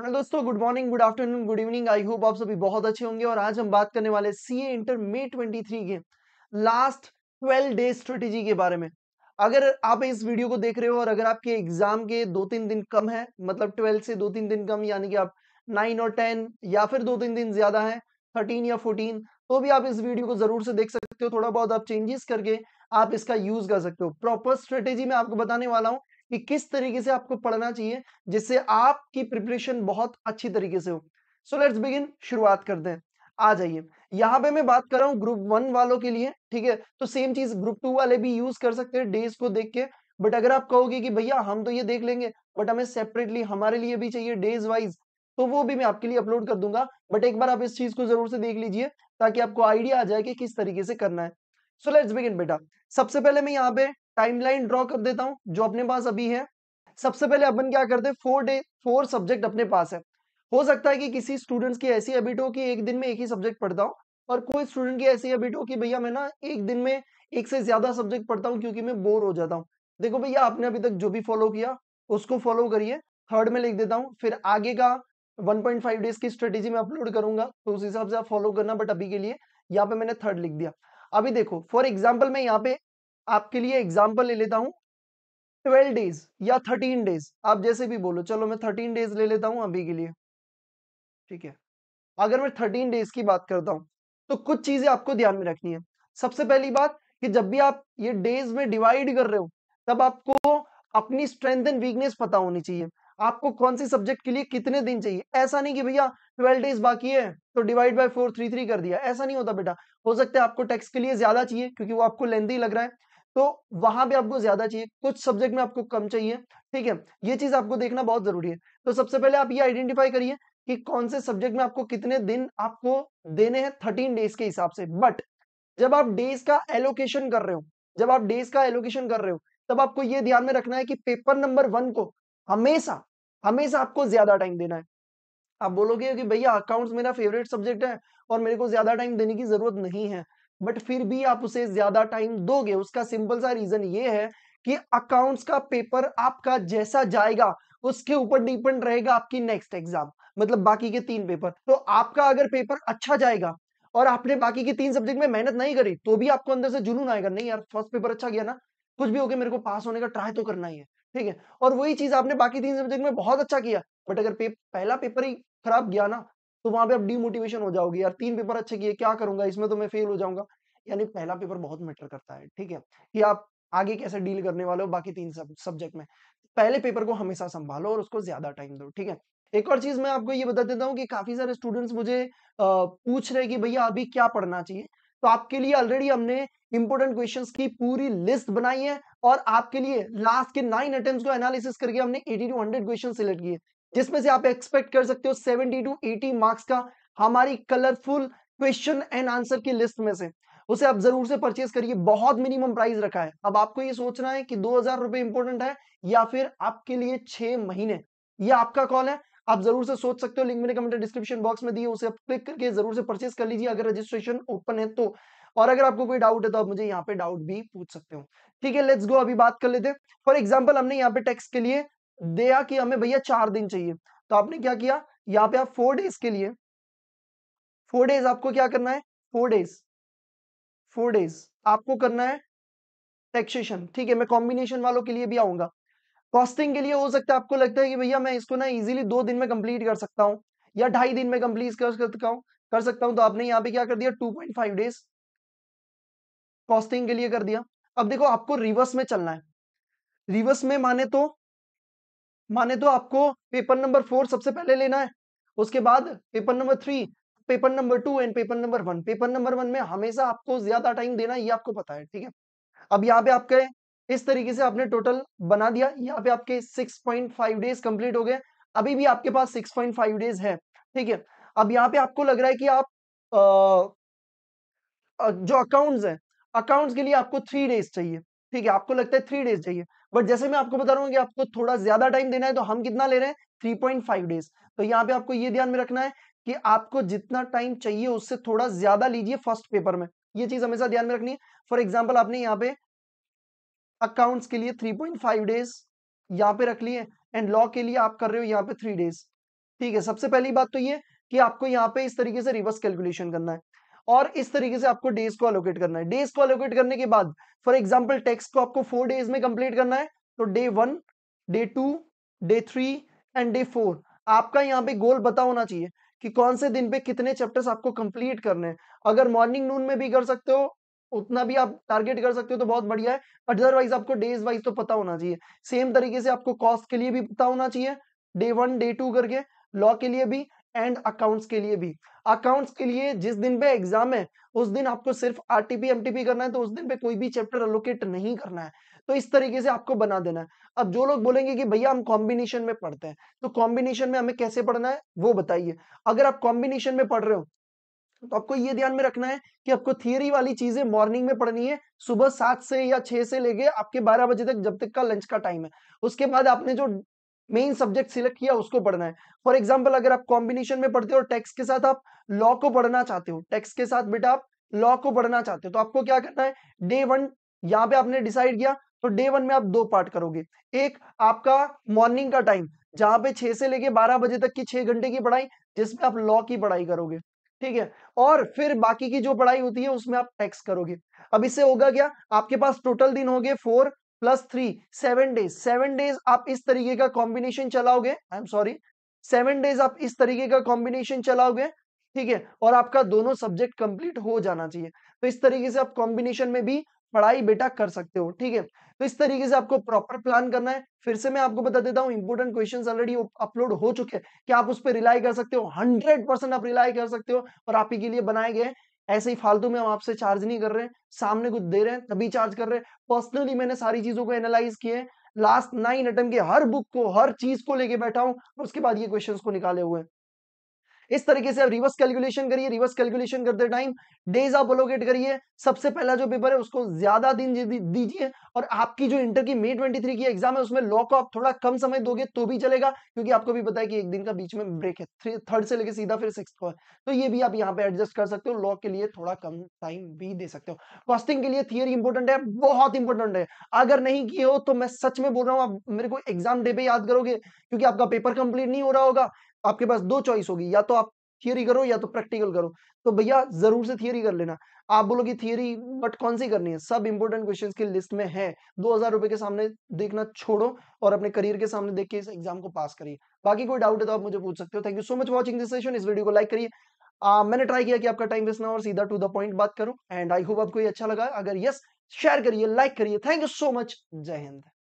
hello दोस्तों good morning good afternoon good evening I hope आप सभी बहुत अच्छे होंगे और आज हम बात करने वाले C A inter May twenty three के लास्ट ट्वेल्व डे स्ट्रेटेजी के बारे में अगर आप इस वीडियो को देख रहे हो और अगर आपके एग्जाम के दो तीन दिन कम है मतलब ट्वेल्व से दो तीन दिन कम यानी कि आप नाइन और टेन या फिर दो तीन दिन ज्यादा है थर्टीन या फोर्टीन तो भी आप इस वीडियो को जरूर से देख सकते हो थोड़ा बहुत आप चेंजेस करके आप इसका यूज कर सकते हो प्रॉपर स्ट्रेटेजी मैं आपको बताने वाला हूँ कि किस तरीके से आपको पढ़ना चाहिए जिससे आपकी प्रिपरेशन बहुत अच्छी तरीके से हो सो लेट्स बिगिन शुरुआत करते हैं आ जाइए यहाँ पे मैं बात कर रहा हूँ ग्रुप वन वालों के लिए ठीक है तो सेम चीज ग्रुप टू वाले भी यूज कर सकते हैं डेज को देख के बट अगर आप कहोगे कि भैया हम तो ये देख लेंगे बट हमें सेपरेटली हमारे लिए भी चाहिए डेज वाइज तो वो भी मैं आपके लिए अपलोड कर दूंगा बट एक बार आप इस चीज को जरूर से देख लीजिए ताकि आपको आइडिया आ जाए कि किस तरीके से करना है सो लेट्स बिगिन बेटा सबसे पहले मैं यहाँ पे टाइमलाइन ड्रॉ कर देता हूँ जो अपने पास अभी है सबसे पहले अपन क्या करते हैं फोर डे फोर सब्जेक्ट अपने पास है हो सकता है कि किसी स्टूडेंट्स की ऐसी हैबिट हो कि एक दिन में एक ही सब्जेक्ट पढ़ता हूँ और कोई स्टूडेंट की ऐसी हैबिट हो कि भैया मैं ना एक दिन में एक से ज्यादा सब्जेक्ट पढ़ता हूँ क्योंकि मैं बोर हो जाता हूँ देखो भैया आपने अभी तक जो भी फॉलो किया उसको फॉलो करिए थर्ड में लिख देता हूँ फिर आगे का 1.5 डेज की स्ट्रेटेजी में अपलोड करूंगा तो उस हिसाब से आप फॉलो करना बट अभी के लिए यहाँ पे मैंने थर्ड लिख दिया अभी देखो फॉर एग्जाम्पल मैं यहाँ पे आपके लिए एग्जाम्पल ले लेता हूँ ट्वेल्व डेज या थर्टीन डेज आप जैसे भी बोलो चलो मैं थर्टीन डेज ले लेता हूँ अभी के लिए ठीक है अगर मैं थर्टीन डेज की बात करता हूँ तो कुछ चीजें आपको ध्यान में रखनी है सबसे पहली बात कि जब भी आप ये डेज में डिवाइड कर रहे हो तब आपको अपनी स्ट्रेंथ एंड वीकनेस पता होनी चाहिए आपको कौन से सब्जेक्ट के लिए कितने दिन चाहिए ऐसा नहीं कि भैया ट्वेल्व डेज बाकी है तो divide by four three three कर दिया ऐसा नहीं होता बेटा हो सकता है आपको टेक्स के लिए ज्यादा चाहिए क्योंकि वो आपको लेंदी लग रहा है तो वहां भी आपको ज्यादा चाहिए कुछ सब्जेक्ट में आपको कम चाहिए ठीक है ये चीज आपको देखना बहुत जरूरी है तो सबसे पहले आप ये आइडेंटिफाई करिए कि कौन से सब्जेक्ट में आपको कितने दिन आपको देने हैं थर्टीन डेज के हिसाब से बट जब आप डेज का एलोकेशन कर रहे हो जब आप डेज का एलोकेशन कर रहे हो तब आपको ये ध्यान में रखना है कि पेपर नंबर वन को हमेशा हमेशा आपको ज्यादा टाइम देना है आप बोलोगे कि भैया अकाउंट्स मेरा फेवरेट सब्जेक्ट है और मेरे को ज्यादा टाइम देने की जरूरत नहीं है बट फिर भी आप उसे ज्यादा टाइम दोगे उसका सिंपल सा रीजन ये है कि अकाउंट्स का पेपर आपका जैसा जाएगा उसके ऊपर डिपेंड रहेगा आपकी नेक्स्ट एग्जाम मतलब बाकी के तीन पेपर तो आपका अगर पेपर अच्छा जाएगा और आपने बाकी के तीन सब्जेक्ट में मेहनत नहीं करी तो भी आपको अंदर से जुनून आएगा नहीं यार फर्स्ट पेपर अच्छा गया ना कुछ भी हो गया मेरे को पास होने का ट्राई तो करना ही है ठीक है और वही चीज आपने बाकी तीन सब्जेक्ट में बहुत अच्छा किया बट अगर पे, पहला पेपर ही खराब गया ना तो वहां पे आप डिमोटिवेशन हो जाओगे यार तीन पेपर अच्छे किए क्या करूंगा इसमें तो मैं फेल हो जाऊंगा यानी पहला पेपर बहुत मैटर करता है ठीक है कि आप आगे कैसे डील करने वाले हो बाकी तीन सब, सब्जेक्ट में पहले पेपर को हमेशा संभालो और उसको ज्यादा टाइम दो ठीक है एक और चीज मैं आपको ये बता देता हूँ कि काफी सारे स्टूडेंट्स मुझे पूछ रहे कि भैया अभी क्या पढ़ना चाहिए तो आपके लिए ऑलरेडी हमने इंपोर्टेंट क्वेश्चंस की पूरी लिस्ट बनाई है और आपके लिए लास्ट के नाइन अटेम्प्ट को एनालिसिस करके हमने 80 टू 100 क्वेश्चन सिलेक्ट किए जिसमें से आप एक्सपेक्ट कर सकते हो 70 टू 80 मार्क्स का हमारी कलरफुल क्वेश्चन एंड आंसर की लिस्ट में से उसे आप जरूर से परचेज करिए बहुत मिनिमम प्राइस रखा है अब आपको ये सोचना है कि दो हजार रुपए इंपोर्टेंट है या फिर आपके लिए छह महीने ये आपका कॉल है आप जरूर से सोच सकते हो लिंक मैंने कमेंट डिस्क्रिप्शन बॉक्स में दिए उसे आप क्लिक करके जरूर से परचेज कर लीजिए अगर रजिस्ट्रेशन ओपन है तो और अगर आपको कोई डाउट है तो आप मुझे यहाँ पे डाउट भी पूछ सकते हो ठीक है लेट्स गो अभी बात कर लेते हैं फॉर एग्जाम्पल हमने यहाँ पे टेक्स्ट के लिए दिया कि हमें भैया चार दिन चाहिए तो आपने क्या किया यहाँ पे आप फोर डेज के लिए फोर डेज आपको क्या करना है फोर डेज फोर डेज आपको करना है टैक्सेशन ठीक है मैं कॉम्बिनेशन वालों के लिए भी आऊंगा कॉस्टिंग के लिए हो सकता है आपको लगता है कि भैया मैं इसको ना इजीली दो दिन में कंप्लीट कर सकता हूँ या ढाई दिन में कंप्लीट कर सकता हूँ कर सकता हूँ तो आपने यहाँ पे क्या कर दिया two point five days costing के लिए कर दिया अब देखो आपको रिवर्स में चलना है रिवर्स में माने तो माने तो आपको पेपर नंबर फोर सबसे पहले लेना है उसके बाद paper number three paper number two and paper number one paper number one में हमेशा आपको ज्यादा टाइम देना ये आपको पता है ठीक है अब यहाँ पे आपके इस तरीके से आपने टोटल बना दिया यहाँ पे आपके 6.5 डेज कंप्लीट हो गए अभी भी आपके पास 6.5 डेज है ठीक है अब यहाँ पे आपको लग रहा है कि आप आ, जो अकाउंट्स हैं अकाउंट्स के लिए आपको थ्री डेज चाहिए ठीक है आपको लगता है थ्री डेज चाहिए बट जैसे मैं आपको बता रहा हूँ आपको थोड़ा ज्यादा टाइम देना है तो हम कितना ले रहे हैं थ्री पॉइंट फाइव डेज तो यहाँ पे आपको ये ध्यान में रखना है कि आपको जितना टाइम चाहिए उससे थोड़ा ज्यादा लीजिए फर्स्ट पेपर में ये चीज हमेशा ध्यान में रखनी है फॉर एग्जाम्पल आपने यहाँ पे अकाउंट्स के लिए थ्री पॉइंट फाइव डेज यहाँ पे रख लिए एंड लॉ के लिए आप कर रहे हो यहाँ पे थ्री डेज ठीक है सबसे पहली बात तो ये कि आपको यहाँ पे इस तरीके से रिवर्स कैलकुलेशन करना है और इस तरीके से आपको डेज को अलोकेट करना है डेज को अलोकेट करने के बाद फॉर एग्जाम्पल टेक्स को आपको फोर डेज में कंप्लीट करना है तो day one day two day three and day four आपका यहाँ पे गोल बता होना चाहिए कि कौन से दिन पे कितने चैप्टर्स आपको कंप्लीट करने हैं अगर मॉर्निंग नून में भी कर सकते हो उतना भी आप टारगेट कर सकते हो तो बहुत बढ़िया है अदरवाइज आपको डेज वाइज तो पता होना चाहिए सेम तरीके से आपको कॉस्ट के लिए भी पता होना चाहिए डे वन डे टू करके लॉ के लिए भी एंड अकाउंट्स के लिए भी अकाउंट्स के लिए जिस दिन पे एग्जाम है उस दिन आपको सिर्फ आरटीपी एमटीपी करना है तो उस दिन पे कोई भी चैप्टर अलोकेट नहीं करना है तो इस तरीके से आपको बना देना है अब जो लोग बोलेंगे कि भैया हम कॉम्बिनेशन में पढ़ते हैं तो कॉम्बिनेशन में हमें कैसे पढ़ना है वो बताइए अगर आप कॉम्बिनेशन में पढ़ रहे हो तो आपको ये ध्यान में रखना है कि आपको थियरी वाली चीजें मॉर्निंग में पढ़नी है सुबह सात से या छह से लेके आपके बारह बजे तक जब तक का लंच का टाइम है उसके बाद आपने जो मेन सब्जेक्ट सिलेक्ट किया उसको पढ़ना है फॉर एग्जाम्पल अगर आप कॉम्बिनेशन में पढ़ते हो टैक्स के साथ आप लॉ को पढ़ना चाहते हो टैक्स के साथ बेटा आप लॉ को पढ़ना चाहते हो तो आपको क्या करना है डे वन यहाँ पे आपने डिसाइड किया तो डे वन में आप दो पार्ट करोगे एक आपका मॉर्निंग का टाइम जहां पे छह से लेके बारह बजे तक की छह घंटे की पढ़ाई जिसमें आप लॉ की पढ़ाई करोगे ठीक है और फिर बाकी की जो पढ़ाई होती है उसमें आप टैक्स करोगे अब इससे होगा क्या आपके पास टोटल दिन हो गए four plus three seven days seven days आप इस तरीके का कॉम्बिनेशन चलाओगे I am sorry seven days आप इस तरीके का कॉम्बिनेशन चलाओगे ठीक है और आपका दोनों सब्जेक्ट कंप्लीट हो जाना चाहिए तो इस तरीके से आप कॉम्बिनेशन में भी पढ़ाई बेटा कर सकते हो ठीक है तो इस तरीके से आपको प्रॉपर प्लान करना है फिर से मैं आपको बता देता हूँ इंपोर्टेंट क्वेश्चन ऑलरेडी अपलोड हो चुके हैं कि आप उस पर रिलाई कर सकते हो हंड्रेड आप रिलाई कर सकते हो और आप ही के लिए बनाए गए ऐसे ही फालतू में हम आपसे चार्ज नहीं कर रहे हैं सामने कुछ दे रहे हैं तभी चार्ज कर रहे हैं पर्सनली मैंने सारी चीजों को एनालाइज किए लास्ट नाइन अटेम्प के हर बुक को हर चीज को लेके बैठा हूं उसके बाद ये क्वेश्चंस को निकाले हुए हैं इस तरीके से आप रिवर्स कैलकुलेशन करिए रिवर्स कैलकुलेशन करते टाइम डेज आप अलोकेट करिए सबसे पहला जो पेपर है उसको ज्यादा दिन दीजिए और आपकी जो इंटर की मे ट्वेंटी की एग्जाम है उसमें लॉ को आप थोड़ा कम समय दोगे तो भी चलेगा क्योंकि आपको भी पता है कि एक दिन का बीच में ब्रेक है थर्ड से लेकर सीधा फिर सिक्स को तो ये भी आप यहाँ पे एडजस्ट कर सकते हो लॉ के लिए थोड़ा कम टाइम भी दे सकते हो कॉस्टिंग के लिए थियरी इंपॉर्टेंट है बहुत इंपॉर्टेंट है अगर नहीं किए हो तो मैं सच में बोल रहा हूँ आप मेरे को एग्जाम डे पे याद करोगे क्योंकि आपका पेपर कंप्लीट नहीं हो रहा होगा आपके पास दो चॉइस होगी या तो आप थियोरी करो या तो प्रैक्टिकल करो तो भैया जरूर से थियोरी कर लेना आप बोलोगे थियोरी बट कौन सी करनी है सब इंपोर्टेंट क्वेश्चन की लिस्ट में है दो हजार रुपए के सामने देखना छोड़ो और अपने करियर के सामने देख के इस एग्जाम को पास करिए बाकी कोई डाउट है तो आप मुझे पूछ सकते हो thank you so much watching this session इस वीडियो को लाइक करिए मैंने ट्राई किया कि आपका टाइम वेस्ट ना और सीधा टू द पॉइंट बात करूं एंड आई होप आपको ये अच्छा लगा अगर यस शेयर करिए लाइक करिए थैंक यू सो मच जय हिंद